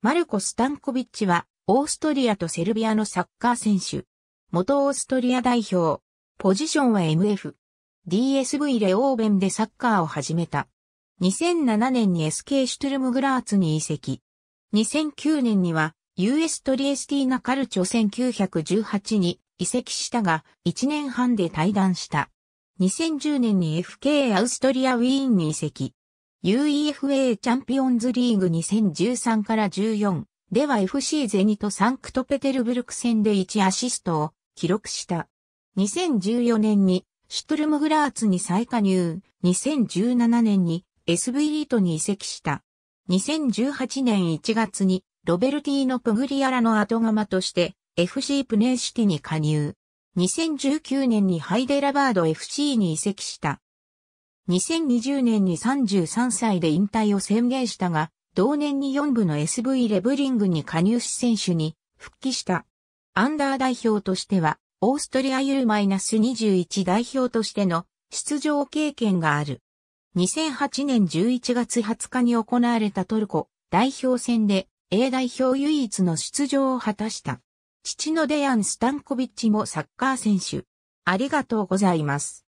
マルコ・スタンコビッチは、オーストリアとセルビアのサッカー選手。元オーストリア代表。ポジションは MF。DSV レオーベンでサッカーを始めた。2007年に SK シュトゥルムグラーツに移籍。2009年には US トリエスティーナカルチョ1918に移籍したが1年半で退団した。2010年に FK アウストリアウィーンに移籍。UEFA チャンピオンズリーグ2013から14では FC ゼニとサンクトペテルブルク戦で1アシストを記録した。2014年にシュトルムグラーツに再加入、2017年に SV リートに移籍した。2018年1月にロベルティーノ・プグリアラの後釜として FC プネーシティに加入。2019年にハイデラバード FC に移籍した。2020年に33歳で引退を宣言したが、同年に4部の SV レブリングに加入し選手に復帰した。アンダー代表としては、オーストリア U-21 代表としての出場経験がある。2008年11月20日に行われたトルコ代表戦で A 代表唯一の出場を果たした。父のデアン・スタンコビッチもサッカー選手。ありがとうございます。